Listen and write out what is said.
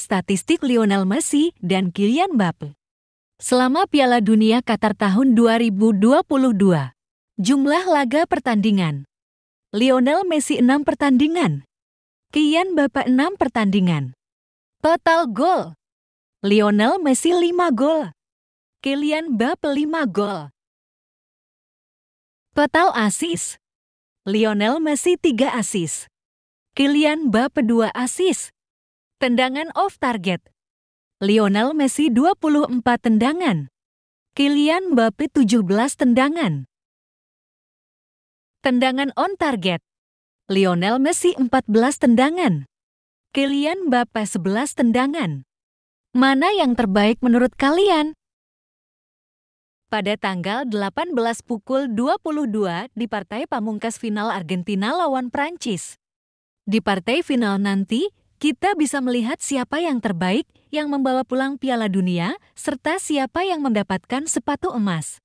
statistik Lionel Messi dan Kylian Mbappe. Selama Piala Dunia Qatar tahun 2022, jumlah laga pertandingan. Lionel Messi 6 pertandingan. Kylian Mbappe 6 pertandingan. Total gol. Lionel Messi 5 gol. Kylian Mbappe 5 gol. Total asis. Lionel Messi 3 asis. Kylian Mbappe 2 asis. Tendangan off target. Lionel Messi 24 tendangan. Kylian Mbappe 17 tendangan. Tendangan on target. Lionel Messi 14 tendangan. Kylian Mbappe 11 tendangan. Mana yang terbaik menurut kalian? Pada tanggal 18 pukul 22 di partai pamungkas final Argentina lawan Prancis. Di partai final nanti, kita bisa melihat siapa yang terbaik yang membawa pulang Piala Dunia serta siapa yang mendapatkan sepatu emas.